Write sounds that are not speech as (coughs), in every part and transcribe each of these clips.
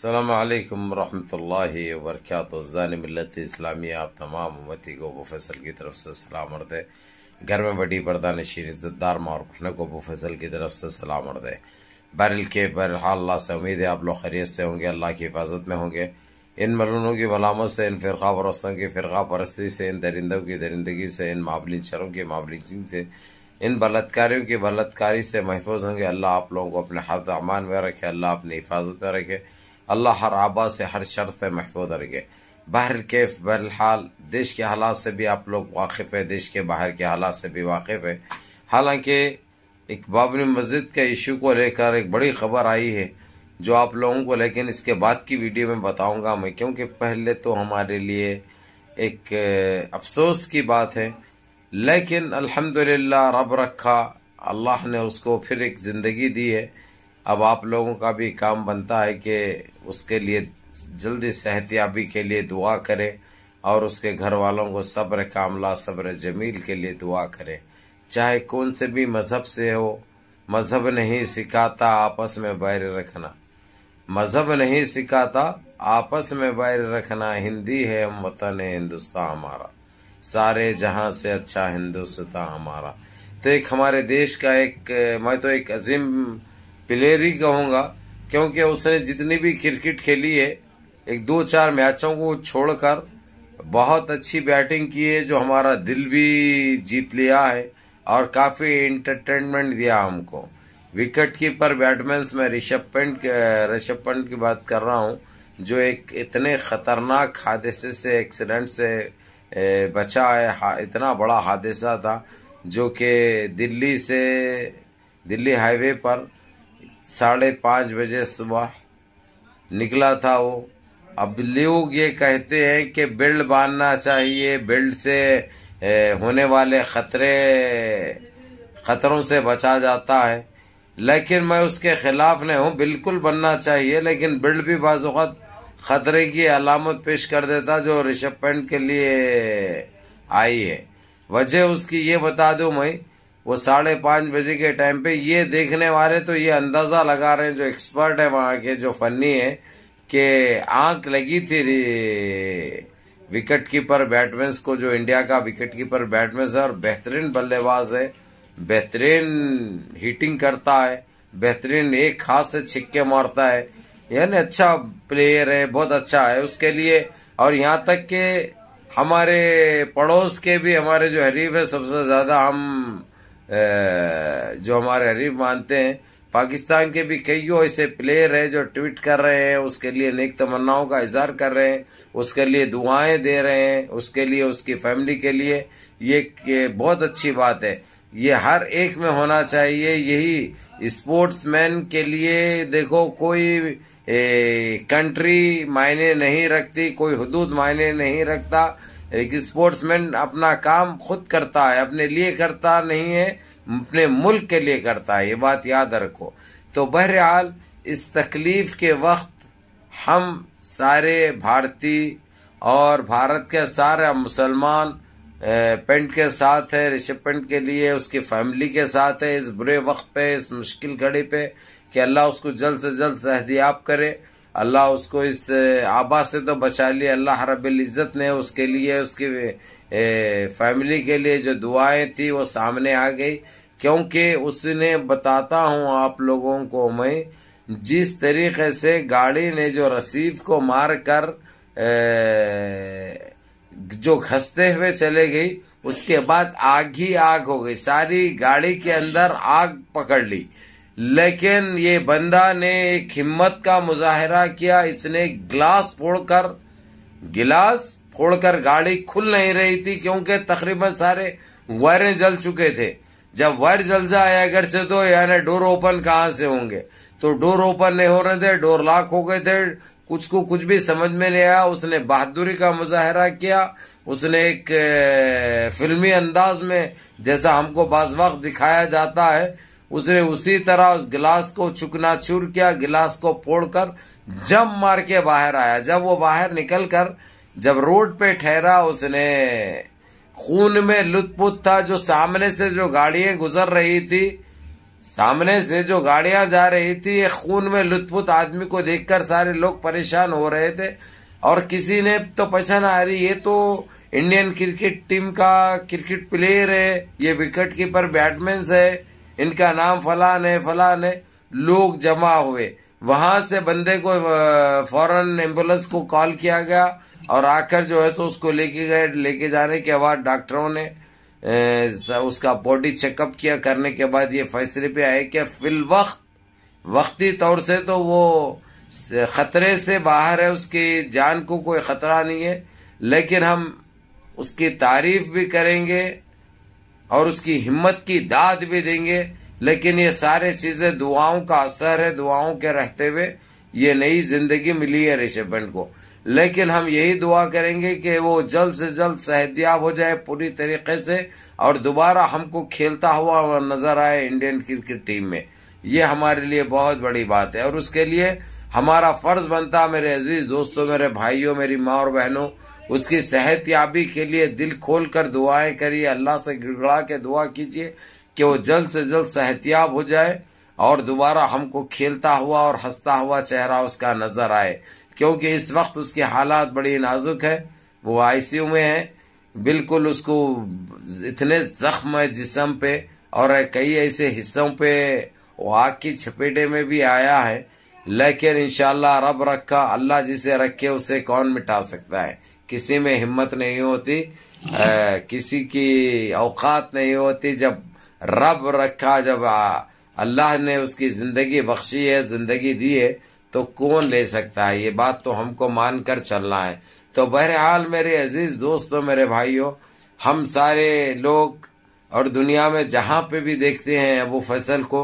अल्लाम वरहमल वर्क उज़ान मिलत इस्लामी आप तमाम उमती को अबू फैसल की तरफ से सलाम अर्द है घर में बड़ी बरदा नशीन इज़्ज़तदार मारखन को अबू फैसल की तरफ से सलाम अर्द है बैरल के बहरहाल अल्लाह से उम्मीद है आप लोग खैरियत से होंगे अल्लाह की हिफाजत में होंगे इन मलूनों की मलामत से इन फ़िरका परस्तों की फ़िरका परस्ती से इन दरिंदों की दरिंदगी से इन मामलिन शरों की मामलिन से इन बलात्कारियों की बलात्कारी से महफूज होंगे अल्लाह आप लोगों को अपने हाथ अमान में रखे अल्लाह अपनी हिफाजत में रखे अल्लाह हर आबा से हर शर्त से महफूज रखे बाहर के बहरहाल देश के हालात से भी आप लोग वाकिफ़ है देश के बाहर के हालात से भी वाकिफ़ है हालांकि एक बाबरी मस्जिद के इशू को लेकर एक बड़ी ख़बर आई है जो आप लोगों को लेकिन इसके बाद की वीडियो में बताऊंगा मैं क्योंकि पहले तो हमारे लिए एक अफसोस की बात है लेकिन अल्हम्दुलिल्लाह रब रखा अल्लाह ने उसको फिर एक ज़िंदगी दी है अब आप लोगों का भी काम बनता है कि उसके लिए जल्दी सेहतियाबी के लिए दुआ करें और उसके घर वालों को सब्र कामला सब्र जमील के लिए दुआ करें चाहे कौन से भी मज़हब से हो मज़हब नहीं सिखाता आपस में बैर रखना मज़हब नहीं सिखाता आपस में बैर रखना हिंदी है हम वतन है हिंदुस्तान हमारा सारे जहां से अच्छा हिंदुस्तान हमारा तो एक हमारे देश का एक मैं तो एक अजीम प्लेयर ही कहूँगा क्योंकि उसने जितनी भी क्रिकेट खेली है एक दो चार मैचों को छोड़कर बहुत अच्छी बैटिंग की है जो हमारा दिल भी जीत लिया है और काफ़ी इंटरटेनमेंट दिया हमको विकेट कीपर बैटमैन में ऋषभ पंत ऋषभ पंत की बात कर रहा हूँ जो एक इतने ख़तरनाक हादसे से एक्सीडेंट से बचा है इतना बड़ा हादसा था जो कि दिल्ली से दिल्ली हाईवे पर साढ़े पाँच बजे सुबह निकला था वो अब लोग ये कहते हैं कि बिल्ड बांधना चाहिए बिल्ड से होने वाले ख़तरे ख़तरों से बचा जाता है लेकिन मैं उसके ख़िलाफ़ नहीं हूँ बिल्कुल बनना चाहिए लेकिन बिल्ड भी बाज़ात ख़तरे की अलामत पेश कर देता जो ऋषभ पेंट के लिए आई है वजह उसकी ये बता दूँ मैं वो साढ़े पाँच बजे के टाइम पे ये देखने वाले तो ये अंदाज़ा लगा रहे हैं जो एक्सपर्ट है वहाँ के जो फनी है कि आंख लगी थी विकेट कीपर बैटमैन को जो इंडिया का विकेट कीपर बैट्समैन है और बेहतरीन बल्लेबाज है बेहतरीन हिटिंग करता है बेहतरीन एक खास से छिक्के मारता है यानी अच्छा प्लेयर है बहुत अच्छा है उसके लिए और यहाँ तक के हमारे पड़ोस के भी हमारे जो हरीफ है सबसे ज़्यादा हम जो हमारे हरीफ मानते हैं पाकिस्तान के भी कई ऐसे प्लेयर हैं जो ट्वीट कर रहे हैं उसके लिए नेक तमन्नाओं का इजहार कर रहे हैं उसके लिए दुआएं दे रहे हैं उसके लिए उसकी फैमिली के लिए ये बहुत अच्छी बात है ये हर एक में होना चाहिए यही स्पोर्ट्समैन के लिए देखो कोई ए, कंट्री मायने नहीं रखती कोई हदूद मायने नहीं रखता एक स्पोर्ट्समैन अपना काम खुद करता है अपने लिए करता नहीं है अपने मुल्क के लिए करता है ये बात याद रखो तो बहरहाल इस तकलीफ़ के वक्त हम सारे भारतीय और भारत के सारे मुसलमान पेंट के साथ है ऋषभ पेंट के लिए उसकी फैमिली के साथ है इस बुरे वक्त पे इस मुश्किल घड़ी पे कि अल्लाह उसको जल्द से जल्द सहदियाब करे अल्लाह उसको इस आबा से तो बचा लिए अल्लाह इज़्ज़त ने उसके लिए उसकी फैमिली के लिए जो दुआएं थी वो सामने आ गई क्योंकि उसने बताता हूँ आप लोगों को मैं जिस तरीके से गाड़ी ने जो रसीफ को मार कर ए, जो घसते हुए चले गई उसके बाद आग ही आग हो गई सारी गाड़ी के अंदर आग पकड़ ली लेकिन ये बंदा ने एक हिम्मत का मुजाहरा किया इसने ग्लास फोड़कर गिलास फोड़कर गाड़ी खुल नहीं रही थी क्योंकि तकरीबन सारे वायरें जल चुके थे जब वायर जल जाए अगर से तो यानी डोर ओपन कहाँ से होंगे तो डोर ओपन नहीं हो रहे थे डोर लॉक हो गए थे कुछ को कुछ भी समझ में नहीं आया उसने बहादुरी का मुजाहरा किया उसने एक फिल्मी अंदाज में जैसा हमको बाज वक्त दिखाया जाता है उसने उसी तरह उस गिलास को चुकना चूर किया गिलास को फोड़कर जम मार के बाहर आया जब वो बाहर निकल कर जब रोड पे ठहरा उसने खून में लुत्पुत था जो सामने से जो गाड़ियां गुजर रही थी सामने से जो गाड़ियां जा रही थी ये खून में लुत्फुत आदमी को देखकर सारे लोग परेशान हो रहे थे और किसी ने तो पहचाना अरे ये तो इंडियन क्रिकेट टीम का क्रिकेट प्लेयर है ये विकेट कीपर बैटमैन है इनका नाम फलान है फलान है लोग जमा हुए वहां से बंदे को फौरन एम्बुलेंस को कॉल किया गया और आकर जो है तो उसको लेके गए लेके जाने के बाद डॉक्टरों ने उसका बॉडी चेकअप किया करने के बाद ये फैसले पे आए कि फिल वक्त वक्ती तौर से तो वो ख़तरे से बाहर है उसकी जान को कोई ख़तरा नहीं है लेकिन हम उसकी तारीफ भी करेंगे और उसकी हिम्मत की दाद भी देंगे लेकिन ये सारे चीज़ें दुआओं का असर है दुआओं के रहते हुए ये नई ज़िंदगी मिली है ऋषभ को लेकिन हम यही दुआ करेंगे कि वो जल्द से जल्द सहतियाब हो जाए पूरी तरीके से और दोबारा हमको खेलता हुआ नज़र आए इंडियन क्रिकेट टीम में ये हमारे लिए बहुत बड़ी बात है और उसके लिए हमारा फ़र्ज़ बनता मेरे अजीज़ दोस्तों मेरे भाइयों मेरी माँ और बहनों उसकी सेहत याबी के लिए दिल खोल कर दुआएं करिए अल्लाह से गिड़गड़ा के दुआ कीजिए कि वो जल्द से जल्द सेहतियाब हो जाए और दोबारा हमको खेलता हुआ और हंसता हुआ चेहरा उसका नज़र आए क्योंकि इस वक्त उसके हालात बड़े नाजुक है वो आईसीयू में है बिल्कुल उसको इतने ज़ख्म है जिसम पे और कई ऐसे हिस्सों पे वो आग की छपेटे में भी आया है लेकिन इन रब रखा अल्लाह जिसे रखे उसे कौन मिटा सकता है किसी में हिम्मत नहीं होती आ, किसी की औकात नहीं होती जब रब रखा जब अल्लाह ने उसकी ज़िंदगी बख्शी है ज़िंदगी दी है तो कौन ले सकता है ये बात तो हमको मान कर चलना है तो बहरहाल मेरे अजीज़ दोस्तों मेरे भाइयों हम सारे लोग और दुनिया में जहाँ पे भी देखते हैं वो फसल को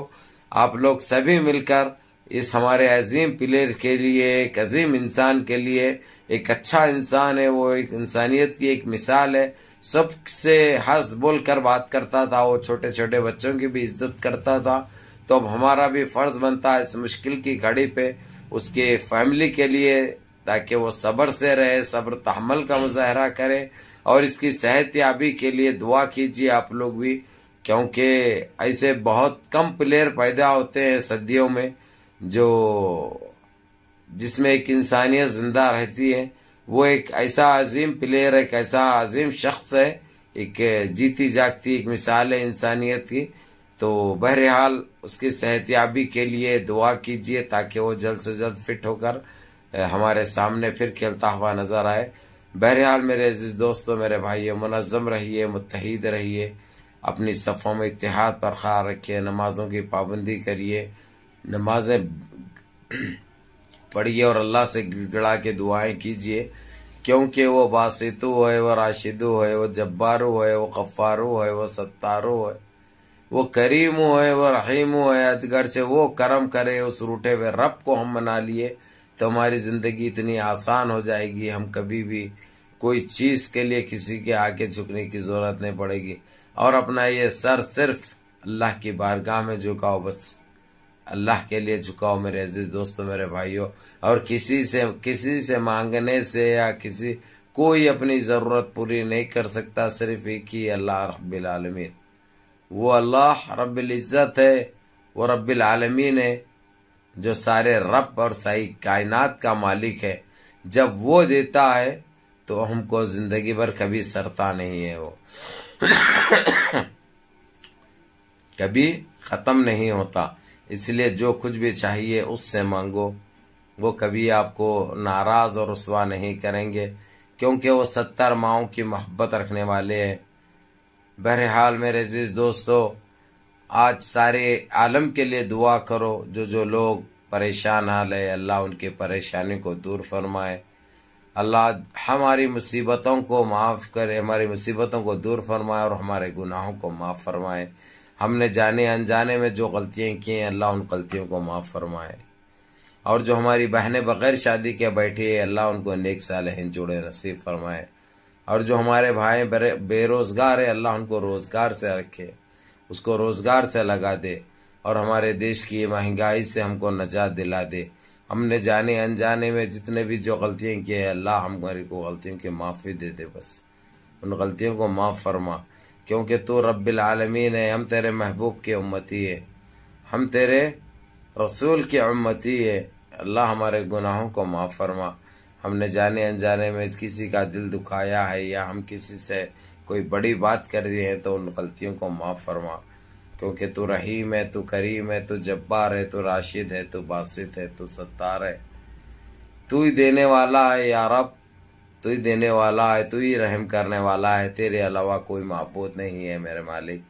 आप लोग सभी मिलकर इस हमारे अजीम प्लेयर के लिए एक अजीम इंसान के लिए एक अच्छा इंसान है वो एक इंसानियत की एक मिसाल है सब से हंस बोल कर बात करता था वो छोटे छोटे बच्चों की भी इज्जत करता था तो अब हमारा भी फ़र्ज़ बनता है इस मुश्किल की घड़ी पे उसके फैमिली के लिए ताकि वो सब्र से रहे सब्र तहमल का मुजाहरा करें और इसकी सेहत याबी के लिए दुआ कीजिए आप लोग भी क्योंकि ऐसे बहुत कम प्लेयर पैदा होते हैं सदियों में जो जिसमें एक इंसानियत ज़िंदा रहती है वो एक ऐसा अजीम प्लेयर एक ऐसा अजीम शख्स है एक जीती जागती एक मिसाल है इंसानियत की तो बहरहाल उसकी सेहतियाबी के लिए दुआ कीजिए ताकि वो जल्द से जल्द फिट होकर हमारे सामने फिर खेलता हुआ नज़र आए बहरहाल मेरे अजीज़ दोस्तों मेरे भाइयों मुनज़म रहिए मुतहद रहिए अपनी सफ़ों में इतिहाद पर ख़्याल रखिए नमाज़ों की पाबंदी करिए नमाजें (clears throat) पढ़िए और अल्लाह से गिड़गड़ा के दुआएं कीजिए क्योंकि वो बासितु है वो राशिदु है वो जब्बारू है वो गफ़ारू है वो सत्तारू है वो करीम है वो रहीम है अजगर से वो करम करे उस रूठे हुए रब को हम मना लिए तो हमारी ज़िंदगी इतनी आसान हो जाएगी हम कभी भी कोई चीज़ के लिए किसी के आगे झुकने की ज़रूरत नहीं पड़ेगी और अपना ये सर सिर्फ अल्लाह की बारगाह में झुकाओ बस अल्लाह के लिए झुकाओ मेरे अजीज़ दोस्तों मेरे भाइयों और किसी से किसी से मांगने से या किसी कोई अपनी ज़रूरत पूरी नहीं कर सकता सिर्फ एक ही अल्लाह रब्बिल आलमीन वो अल्लाह रबिल्ज़त है वो रबालमीन है जो सारे रब और सारी कायनात का मालिक है जब वो देता है तो हमको ज़िंदगी भर कभी सरता नहीं है वो (coughs) कभी ख़त्म नहीं होता इसलिए जो कुछ भी चाहिए उससे मांगो वो कभी आपको नाराज़ और रसवा नहीं करेंगे क्योंकि वो सत्तर माओ की मोहब्बत रखने वाले हैं बहरहाल मेरे अजीज़ दोस्तों आज सारे आलम के लिए दुआ करो जो जो लोग परेशान हाल है अल्लाह उनके परेशानी को दूर फरमाए अल्लाह हमारी मुसीबतों को माफ़ करे हमारी मुसीबतों को दूर फरमाए और हमारे गुनाहों को माफ़ फरमाए हमने जाने अनजाने में जो गलतियाँ की हैं अल्लाह उन गलतियों को माफ़ फरमाए और जो हमारी बहनें बग़ैर शादी के बैठी है अल्लाह उनको नेक साल जुड़े नसीब फरमाए और जो हमारे भाई बेरोज़गार है अल्लाह उनको रोज़गार से रखे उसको रोज़गार से लगा दे और हमारे देश की महंगाई से हमको नजात दिला दे हमने जाने अनजाने में जितने भी जो गलतियाँ किए हैं अल्लाह हमारी को गलतियों की माफ़ी दे दे बस उन गलतियों को माफ़ फरमा क्योंकि तू रब्बिलमीन है हम तेरे महबूब की उम्मती है हम तेरे रसूल की उम्मती है अल्लाह हमारे गुनाहों को माफ़ फरमा हमने जाने अनजाने में किसी का दिल दुखाया है या हम किसी से कोई बड़ी बात कर दी है तो उन गलतियों को माफ़ फरमा क्योंकि तू रहीम है तू करीम है तू जब्बार है तू राशिद है तू बासित है तू सत्तार है तू ही देने वाला है यार अब तू ही देने वाला है तू ही रहम करने वाला है तेरे अलावा कोई महबूत नहीं है मेरे मालिक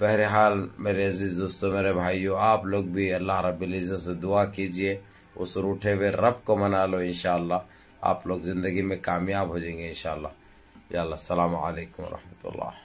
बहरहाल मेरे अजीज़ दोस्तों मेरे भाइयों आप लोग भी अल्लाह रब्ज़त से दुआ कीजिए उस रूठे हुए रब को मना लो इनशाला आप लोग ज़िंदगी में कामयाब हो जाएंगे इनशाला शाला सलामकुम